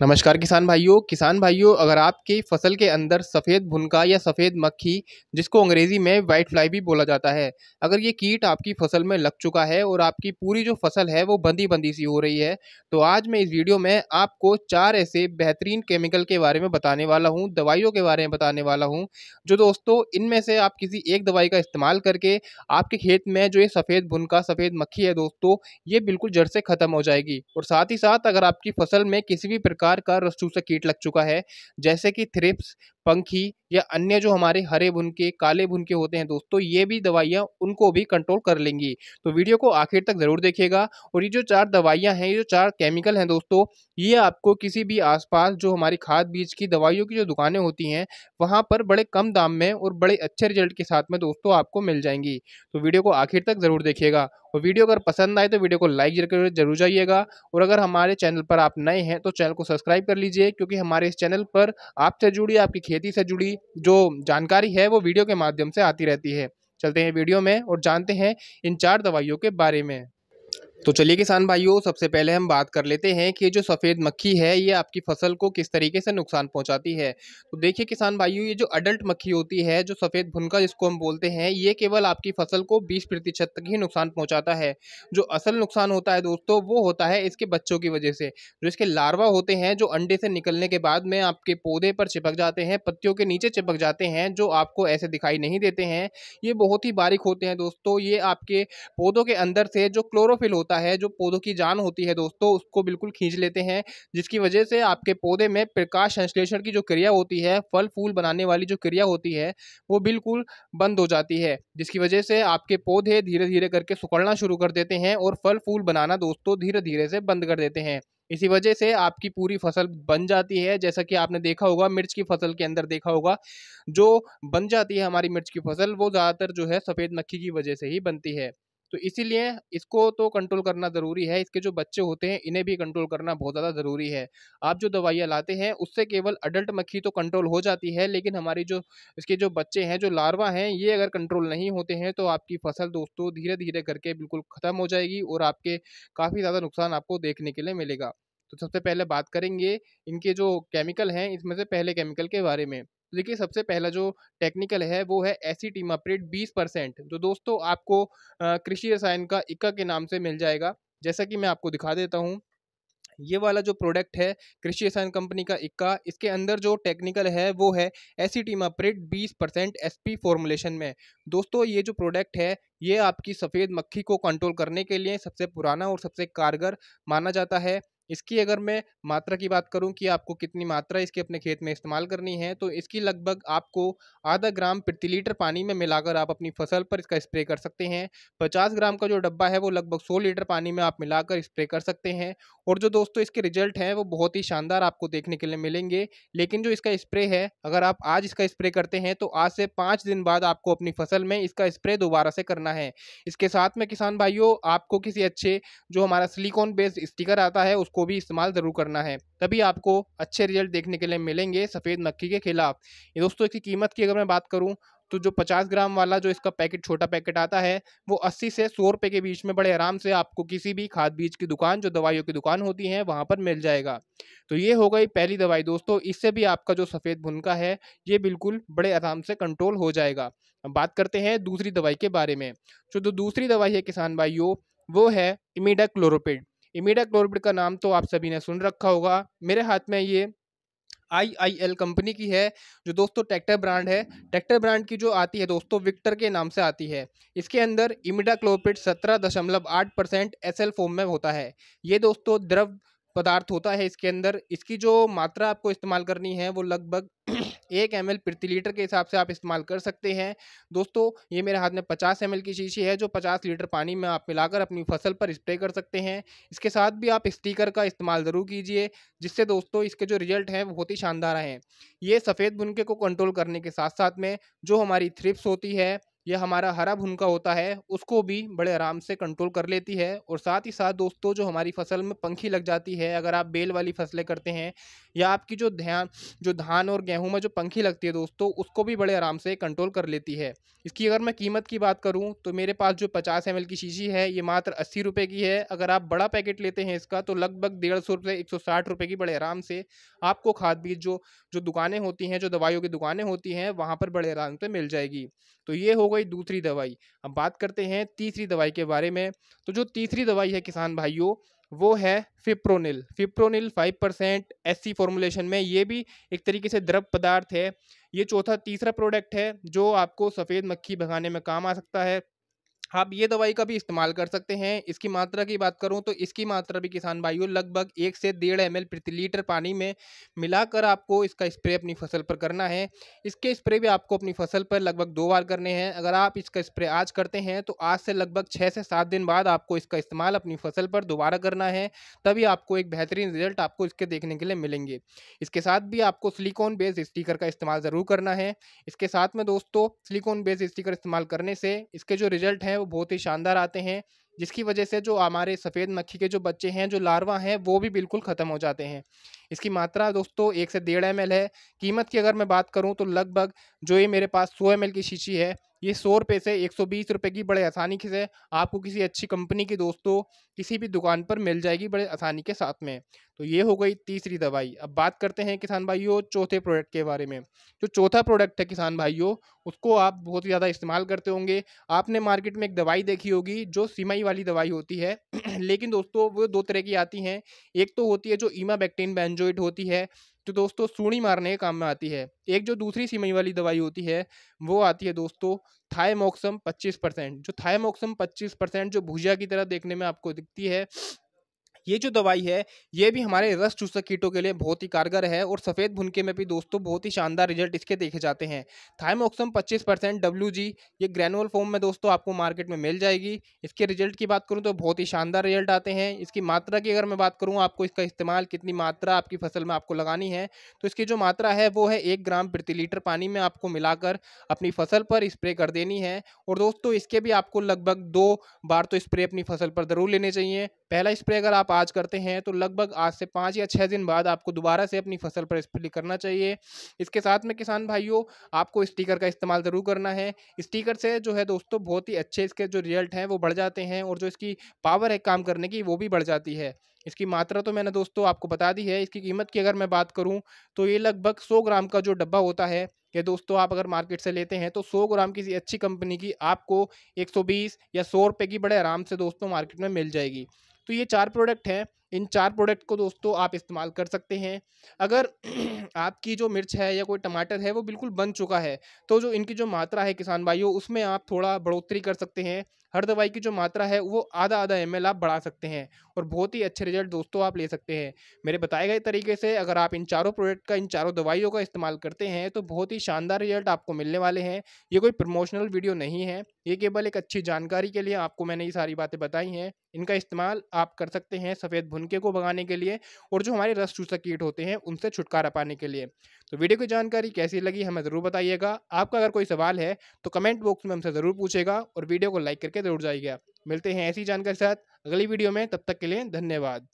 नमस्कार किसान भाइयों किसान भाइयों अगर आपकी फसल के अंदर सफ़ेद भुनका या सफ़ेद मक्खी जिसको अंग्रेज़ी में वाइट फ्लाई भी बोला जाता है अगर ये कीट आपकी फसल में लग चुका है और आपकी पूरी जो फसल है वो बंदी बंदी सी हो रही है तो आज मैं इस वीडियो में आपको चार ऐसे बेहतरीन केमिकल के बारे में बताने वाला हूँ दवाइयों के बारे में बताने वाला हूँ जो दोस्तों इनमें से आप किसी एक दवाई का इस्तेमाल करके आपके खेत में जो ये सफ़ेद भुनका सफ़ेद मक्खी है दोस्तों ये बिल्कुल जड़ से ख़त्म हो जाएगी और साथ ही साथ अगर आपकी फसल में किसी भी प्रकार प्रकार का रसूसा कीट लग चुका है जैसे कि थ्रिप्स पंखी या अन्य जो हमारे हरे भुनके काले भुनके होते हैं दोस्तों तो ये भी दवाइयाँ उनको भी कंट्रोल कर लेंगी तो वीडियो को आखिर तक ज़रूर देखिएगा और ये जो चार दवाइयाँ हैं ये जो चार केमिकल हैं दोस्तों ये आपको किसी भी आसपास जो हमारी खाद बीज की दवाइयों की जो दुकानें होती हैं वहाँ पर बड़े कम दाम में और बड़े अच्छे रिजल्ट के साथ में दोस्तों आपको मिल जाएंगी तो वीडियो को आखिर तक ज़रूर देखिएगा और वीडियो अगर पसंद आए तो वीडियो को लाइक जरूर जाइएगा और अगर हमारे चैनल पर आप नए हैं तो चैनल को सब्सक्राइब कर लीजिए क्योंकि हमारे इस चैनल पर आपसे जुड़ी आपकी खेती से जुड़ी जो जानकारी है वो वीडियो के माध्यम से आती रहती है चलते हैं वीडियो में और जानते हैं इन चार दवाइयों के बारे में तो चलिए किसान भाइयों सबसे पहले हम बात कर लेते हैं कि जो सफ़ेद मक्खी है ये आपकी फसल को किस तरीके से नुकसान पहुंचाती है तो देखिए किसान भाइयों ये जो अडल्ट मक्खी होती है जो सफ़ेद भुनका जिसको हम बोलते हैं ये केवल आपकी फसल को 20 प्रतिशत तक ही नुकसान पहुंचाता है जो असल नुकसान होता है दोस्तों वो होता है इसके बच्चों की वजह से जो इसके लार्वा होते हैं जो अंडे से निकलने के बाद में आपके पौधे पर चिपक जाते हैं पत्तियों के नीचे चिपक जाते हैं जो आपको ऐसे दिखाई नहीं देते हैं ये बहुत ही बारीक होते हैं दोस्तों ये आपके पौधों के अंदर से जो क्लोरोफिल होता होता है जो पौधों की जान होती है दोस्तों उसको बिल्कुल खींच लेते हैं जिसकी वजह से आपके पौधे में प्रकाश संश्लेषण की जो क्रिया होती है फल फूल बनाने वाली जो क्रिया होती है वो बिल्कुल बंद हो जाती है जिसकी वजह से आपके पौधे धीरे धीरे करके सुखड़ना शुरू कर देते हैं और फल फूल बनाना दोस्तों धीरे धीरे से बंद कर देते हैं इसी वजह से आपकी पूरी फसल बन जाती है जैसा कि आपने देखा होगा मिर्च की फसल के अंदर देखा होगा जो बन जाती है हमारी मिर्च की फसल वो ज़्यादातर जो है सफ़ेद मक्खी की वजह से ही बनती है तो इसीलिए इसको तो कंट्रोल करना ज़रूरी है इसके जो बच्चे होते हैं इन्हें भी कंट्रोल करना बहुत ज़्यादा ज़रूरी है आप जो दवाइयाँ लाते हैं उससे केवल अडल्ट मक्खी तो कंट्रोल हो जाती है लेकिन हमारी जो इसके जो बच्चे हैं जो लार्वा हैं ये अगर कंट्रोल नहीं होते हैं तो आपकी फसल दोस्तों धीरे धीरे करके बिल्कुल ख़त्म हो जाएगी और आपके काफ़ी ज़्यादा नुकसान आपको देखने के लिए मिलेगा तो सबसे पहले बात करेंगे इनके जो केमिकल हैं इसमें से पहले केमिकल के बारे में तो देखिए सबसे पहला जो टेक्निकल है वो है एसी टीम अपरेट बीस परसेंट जो तो दोस्तों आपको कृषि रसायन का इक्का के नाम से मिल जाएगा जैसा कि मैं आपको दिखा देता हूँ ये वाला जो प्रोडक्ट है कृषि रसायन कंपनी का इक्का इसके अंदर जो टेक्निकल है वो है एसी प्रिट बीस परसेंट एस फॉर्मुलेशन में दोस्तों ये जो प्रोडक्ट है ये आपकी सफ़ेद मक्खी को कंट्रोल करने के लिए सबसे पुराना और सबसे कारगर माना जाता है इसकी अगर मैं मात्रा की बात करूं कि आपको कितनी मात्रा इसके अपने खेत में इस्तेमाल करनी है तो इसकी लगभग आपको आधा ग्राम प्रति लीटर पानी में मिलाकर आप अपनी फसल पर इसका स्प्रे कर सकते हैं पचास ग्राम का जो डब्बा है वो लगभग सौ लीटर पानी में आप मिलाकर स्प्रे कर सकते हैं और जो दोस्तों इसके रिजल्ट हैं वो बहुत ही शानदार आपको देखने के लिए मिलेंगे लेकिन जो इसका स्प्रे है अगर आप आज इसका स्प्रे करते हैं तो आज से पाँच दिन बाद आपको अपनी फसल में इसका स्प्रे दोबारा से करना है इसके साथ में किसान भाइयों आपको किसी अच्छे जो हमारा सिलीकॉन बेस्ड स्टिकर आता है उस को भी इस्तेमाल ज़रूर करना है तभी आपको अच्छे रिजल्ट देखने के लिए मिलेंगे सफ़ेद मक्खी के खिलाफ ये दोस्तों इसकी कीमत की अगर मैं बात करूँ तो जो 50 ग्राम वाला जो इसका पैकेट छोटा पैकेट आता है वो 80 से सौ रुपये के बीच में बड़े आराम से आपको किसी भी खाद बीज की दुकान जो दवाइयों की दुकान होती है वहाँ पर मिल जाएगा तो ये हो गई पहली दवाई दोस्तों इससे भी आपका जो सफ़ेद भुनका है ये बिल्कुल बड़े आराम से कंट्रोल हो जाएगा अब बात करते हैं दूसरी दवाई के बारे में जो दूसरी दवाई है किसान भाइयों वो है इमिडा क्लोरोपिड इमीडा क्लोरबिड का नाम तो आप सभी ने सुन रखा होगा मेरे हाथ में ये आई आई एल कंपनी की है जो दोस्तों ट्रैक्टर ब्रांड है ट्रैक्टर ब्रांड की जो आती है दोस्तों विक्टर के नाम से आती है इसके अंदर इमिडा सत्रह दशमलव आठ परसेंट एस एल फॉर्म में होता है ये दोस्तों द्रव पदार्थ होता है इसके अंदर इसकी जो मात्रा आपको इस्तेमाल करनी है वो लगभग एक एम प्रति लीटर के हिसाब से आप इस्तेमाल कर सकते हैं दोस्तों ये मेरे हाथ में पचास एम की शीशी है जो पचास लीटर पानी में आप मिलाकर अपनी फसल पर स्प्रे कर सकते हैं इसके साथ भी आप स्टीकर का इस्तेमाल ज़रूर कीजिए जिससे दोस्तों इसके जो रिजल्ट हैं बहुत ही शानदार हैं ये सफ़ेद बुनके को कंट्रोल करने के साथ साथ में जो हमारी थ्रिप्स होती है यह हमारा हरा भुनका होता है उसको भी बड़े आराम से कंट्रोल कर लेती है और साथ ही साथ दोस्तों जो हमारी फसल में पंखी लग जाती है अगर आप बेल वाली फसलें करते हैं या आपकी जो ध्यान जो धान और गेहूँ में जो पंखी लगती है दोस्तों उसको भी बड़े आराम से कंट्रोल कर लेती है इसकी अगर मैं कीमत की बात करूँ तो मेरे पास जो पचास एम की शीशी है ये मात्र अस्सी रुपये की है अगर आप बड़ा पैकेट लेते हैं इसका तो लगभग डेढ़ सौ रुपये एक सौ साठ की बड़े आराम से आपको खाद बीज जो जो दुकानें होती हैं जो दवाइयों की दुकानें होती हैं वहाँ पर बड़े आराम से मिल जाएगी तो ये हो गई दूसरी दवाई अब बात करते हैं तीसरी दवाई के बारे में तो जो तीसरी दवाई है किसान भाइयों वो है fipronil fipronil five percent S formulation में ये भी एक तरीके से द्रव पदार्थ है ये चौथा तीसरा प्रोडक्ट है जो आपको सफ़ेद मक्खी भगाने में काम आ सकता है आप ये दवाई का भी इस्तेमाल कर सकते हैं इसकी मात्रा की बात करूँ तो इसकी मात्रा भी किसान भाइयों लगभग एक से डेढ़ एम प्रति लीटर पानी में मिलाकर आपको इसका स्प्रे अपनी फसल पर करना है इसके स्प्रे भी आपको अपनी फसल पर लगभग दो बार करने हैं अगर आप इसका स्प्रे आज करते हैं तो आज से लगभग छः से सात दिन बाद आपको इसका इस्तेमाल अपनी फसल पर दोबारा करना है तभी आपको एक बेहतरीन रिजल्ट आपको इसके देखने के लिए मिलेंगे इसके साथ भी आपको सिलिकॉन बेस्ड स्टीकर का इस्तेमाल ज़रूर करना है इसके साथ में दोस्तों सिलिकॉन बेस्ड स्टीकर इस्तेमाल करने से इसके जो रिजल्ट हैं वो बहुत ही शानदार आते हैं जिसकी वजह से जो हमारे सफ़ेद मक्खी के जो बच्चे हैं जो लार्वा हैं वो भी बिल्कुल ख़त्म हो जाते हैं इसकी मात्रा दोस्तों एक से डेढ़ एम है कीमत की अगर मैं बात करूँ तो लगभग जो ये मेरे पास सौ एम की शीशी है ये सौ रुपये से एक सौ बीस रुपये की बड़े आसानी से आपको किसी अच्छी कंपनी की दोस्तों किसी भी दुकान पर मिल जाएगी बड़े आसानी के साथ में तो ये हो गई तीसरी दवाई अब बात करते हैं किसान भाइयों चौथे प्रोडक्ट के बारे में जो चौथा प्रोडक्ट है किसान भाइयों उसको आप बहुत ज़्यादा इस्तेमाल करते होंगे आपने मार्केट में एक दवाई देखी होगी जो सिमई वाली दवाई होती है लेकिन दोस्तों वो दो तरह की आती हैं एक तो होती है जो ईमा बैक्टीन बेंजोइट होती है तो दोस्तों सूढ़ी मारने के काम में आती है एक जो दूसरी सीमई वाली दवाई होती है वो आती है दोस्तों थायमोक्सम 25 परसेंट जो थायमोक्सम 25 परसेंट जो भुजिया की तरह देखने में आपको दिखती है ये जो दवाई है ये भी हमारे रस चूसक कीटों के लिए बहुत ही कारगर है और सफ़ेद भुनके में भी दोस्तों बहुत ही शानदार रिजल्ट इसके देखे जाते हैं थाइमोक्सम पच्चीस परसेंट डब्ल्यू जी ये ग्रेनुअल फॉर्म में दोस्तों आपको मार्केट में मिल जाएगी इसके रिजल्ट की बात करूँ तो बहुत ही शानदार रिजल्ट आते हैं इसकी मात्रा की अगर मैं बात करूँ आपको इसका इस्तेमाल कितनी मात्रा आपकी फसल में आपको लगानी है तो इसकी जो मात्रा है वो है एक ग्राम प्रति लीटर पानी में आपको मिलाकर अपनी फसल पर स्प्रे कर देनी है और दोस्तों इसके भी आपको लगभग दो बार तो स्प्रे अपनी फसल पर ज़रूर लेने चाहिए पहला स्प्रे अगर आप आज करते हैं तो लगभग आज से पाँच या छः दिन बाद आपको दोबारा से अपनी फसल पर स्प्रे करना चाहिए इसके साथ में किसान भाइयों आपको स्टीकर का इस्तेमाल ज़रूर करना है स्टीकर से जो है दोस्तों बहुत ही अच्छे इसके जो रिजल्ट हैं वो बढ़ जाते हैं और जो इसकी पावर है काम करने की वो भी बढ़ जाती है इसकी मात्रा तो मैंने दोस्तों आपको बता दी है इसकी कीमत की अगर मैं बात करूं तो ये लगभग 100 ग्राम का जो डब्बा होता है ये दोस्तों आप अगर मार्केट से लेते हैं तो 100 ग्राम किसी अच्छी कंपनी की आपको 120 या सौ रुपये की बड़े आराम से दोस्तों मार्केट में मिल जाएगी तो ये चार प्रोडक्ट हैं इन चार प्रोडक्ट को दोस्तों आप इस्तेमाल कर सकते हैं अगर आपकी जो मिर्च है या कोई टमाटर है वो बिल्कुल बन चुका है तो जो इनकी जो मात्रा है किसान भाइयों उसमें आप थोड़ा बढ़ोतरी कर सकते हैं हर दवाई की जो मात्रा है वो आधा आधा एम आप बढ़ा सकते हैं और बहुत ही अच्छे रिजल्ट दोस्तों आप ले सकते हैं मेरे बताए गए तरीके से अगर आप इन चारों प्रोडक्ट का इन चारों दवाइयों का इस्तेमाल करते हैं तो बहुत ही शानदार रिजल्ट आपको मिलने वाले हैं ये कोई प्रमोशनल वीडियो नहीं है ये केवल एक अच्छी जानकारी के लिए आपको मैंने ये सारी बातें बताई हैं इनका इस्तेमाल आप कर सकते हैं सफ़ेद भुन उनके को भगाने के लिए और जो हमारे रस चूसक कीट होते हैं उनसे छुटकारा पाने के लिए तो वीडियो की जानकारी कैसी लगी हमें ज़रूर बताइएगा आपका अगर कोई सवाल है तो कमेंट बॉक्स में हमसे ज़रूर पूछेगा और वीडियो को लाइक करके जरूर जाइएगा मिलते हैं ऐसी जानकारी साथ अगली वीडियो में तब तक के लिए धन्यवाद